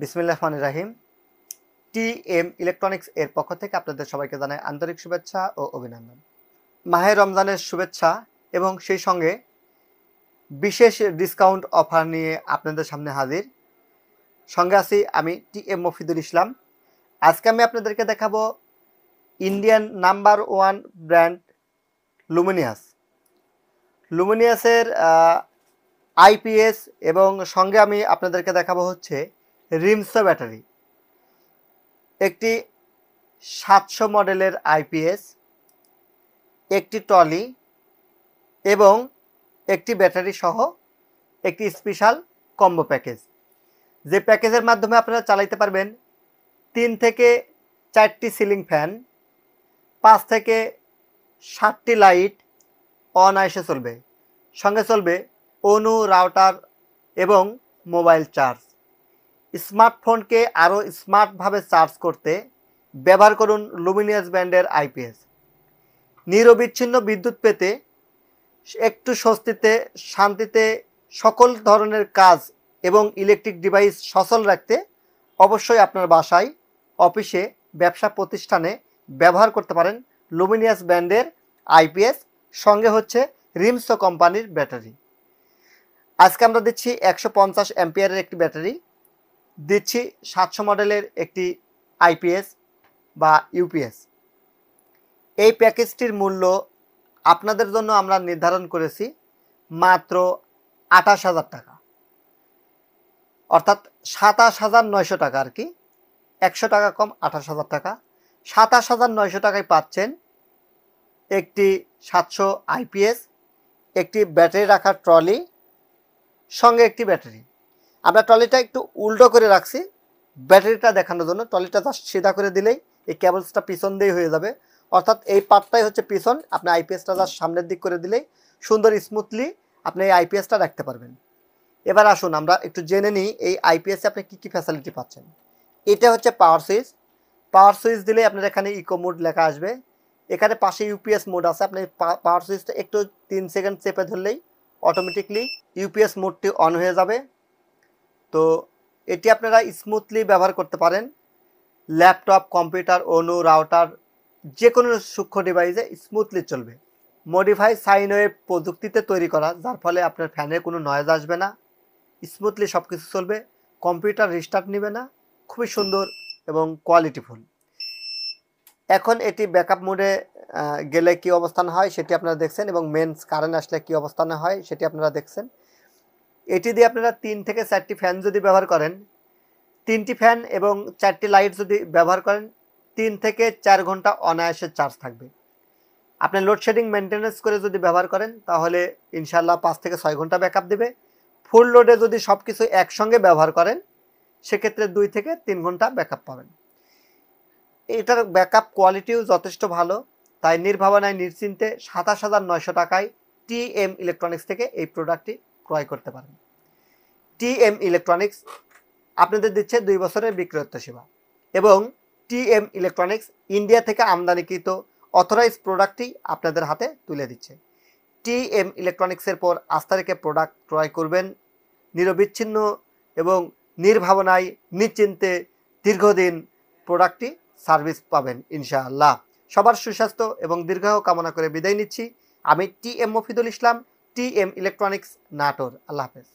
বিসমিল্লাহ রহমান রাহিম টি এম ইলেকট্রনিক্স এর পক্ষ থেকে আপনাদের সবাইকে জানাই আন্তরিক শুভেচ্ছা ও অভিনন্দন মাহে রমজানের শুভেচ্ছা এবং সেই সঙ্গে বিশেষ ডিসকাউন্ট অফার নিয়ে আপনাদের সামনে হাজির সঙ্গে আছি আমি টি এম মফিদুল ইসলাম আজকে আমি আপনাদেরকে দেখাবো Indian number one brand Luminous লুমিনিয়াসের আইপিএস এবং সঙ্গে আমি আপনাদেরকে দেখাবো হচ্ছে রিমসা ব্যাটারি একটি সাতশো মডেলের আইপিএস একটি টলি এবং একটি ব্যাটারি সহ একটি স্পেশাল কম্বো প্যাকেজ যে প্যাকেজের মাধ্যমে আপনারা চালাইতে পারবেন তিন থেকে চারটি সিলিং ফ্যান পাঁচ থেকে সাতটি লাইট অনায়াসে চলবে সঙ্গে চলবে অনু রাউটার এবং মোবাইল চার্জ স্মার্টফোনকে আরও স্মার্টভাবে চার্জ করতে ব্যবহার করুন লুমিনিয়াস ব্যান্ডের আইপিএস নিরবিচ্ছিন্ন বিদ্যুৎ পেতে একটু স্বস্তিতে শান্তিতে সকল ধরনের কাজ এবং ইলেকট্রিক ডিভাইস সচল রাখতে অবশ্যই আপনার বাসায় অফিসে ব্যবসা প্রতিষ্ঠানে ব্যবহার করতে পারেন লুমিনিয়াস ব্যান্ডের আইপিএস সঙ্গে হচ্ছে রিমসো কোম্পানির ব্যাটারি আজকে আমরা দিচ্ছি একশো পঞ্চাশ অ্যাম্পিয়ারের একটি ব্যাটারি দিচ্ছি সাতশো মডেলের একটি আইপিএস বা ইউপিএস এই প্যাকেজটির মূল্য আপনাদের জন্য আমরা নির্ধারণ করেছি মাত্র আঠাশ হাজার টাকা অর্থাৎ সাতাশ হাজার নয়শো টাকা আর কি একশো টাকা কম আঠাশ হাজার টাকা সাতাশ হাজার নয়শো টাকায় পাচ্ছেন একটি সাতশো আইপিএস একটি ব্যাটারি রাখার ট্রলি সঙ্গে একটি ব্যাটারি আমরা ট্রলিটা একটু উল্টো করে রাখছি ব্যাটারিটা দেখানোর জন্য ট্রলিটা জাস্ট সিধা করে দিলেই এই কেবলসটা পিছন দিয়ে হয়ে যাবে অর্থাৎ এই পার্টটাই হচ্ছে পিছন আপনি আইপিএসটা জাস্ট সামনের দিক করে দিলেই সুন্দর স্মুথলি আপনি এই আইপিএসটা রাখতে পারবেন এবার আসুন আমরা একটু জেনে নিই এই আইপিএসে আপনি কী কী ফ্যাসিলিটি পাচ্ছেন এটা হচ্ছে পাওয়ার সুইচ পাওয়ার সুইচ দিলে আপনার এখানে ইকো মোড লেখা আসবে এখানে পাশে ইউপিএস মোড আছে আপনি পাওয়ার সুইচটা একটু তিন সেকেন্ড চেপে ধরলেই অটোমেটিকলি ইউপিএস মোডটি অন হয়ে যাবে তো এটি আপনারা স্মুথলি ব্যবহার করতে পারেন ল্যাপটপ কম্পিউটার অনু রাউটার যে কোনো সূক্ষ্ম ডিভাইসে স্মুথলি চলবে মডিফাই সাইনওয়ে প্রযুক্তিতে তৈরি করা যার ফলে আপনার ফ্যানের কোনো নয়েজ আসবে না স্মুথলি সব কিছু চলবে কম্পিউটার রিস্টার্ট নেবে না খুবই সুন্দর এবং কোয়ালিটিফুল এখন এটি ব্যাকআপ মোডে গেলে কি অবস্থান হয় সেটি আপনারা দেখছেন এবং মেন্স কারেন্ট আসলে কি অবস্থানে হয় সেটি আপনারা দেখছেন এটি দিয়ে আপনারা তিন থেকে চারটি ফ্যান যদি ব্যবহার করেন তিনটি ফ্যান এবং চারটি লাইট যদি ব্যবহার করেন তিন থেকে চার ঘন্টা অনায়াসে চার্জ থাকবে আপনি লোডশেডিং মেনটেন্স করে যদি ব্যবহার করেন তাহলে ইনশাল্লাহ পাঁচ থেকে ছয় ঘন্টা ব্যাক দেবে ফুল লোডে যদি সব কিছু একসঙ্গে ব্যবহার করেন সেক্ষেত্রে দুই থেকে তিন ঘন্টা ব্যাক পাবেন এটার ব্যাকআপ কোয়ালিটিও যথেষ্ট ভালো তাই নির্ভাবনায় নিশ্চিন্তে সাতাশ হাজার নয়শো টাকায় টিএম ইলেকট্রনিক্স থেকে এই প্রোডাক্টটি ক্রয় করতে পারেন টিএম ইলেকট্রনিক্স আপনাদের দিচ্ছে দুই বছরের বিক্রয়ত্ব সেবা এবং টিএম ইলেকট্রনিক্স ইন্ডিয়া থেকে আমদানিকৃত অথরাইজ প্রোডাক্টটি আপনাদের হাতে তুলে দিচ্ছে টিএম ইলেকট্রনিক্সের পর আস্থা রেখে প্রোডাক্ট ক্রয় করবেন নিরবিচ্ছিন্ন এবং নির্ভাবনায় নিশ্চিন্তে দীর্ঘদিন প্রোডাক্টটি সার্ভিস পাবেন ইনশাআল্লাহ সবার সুস্বাস্থ্য এবং দীর্ঘ কামনা করে বিদায় নিচ্ছি আমি T M Mofidul Islam T M electronics Natore আল্লাহ হাফেজ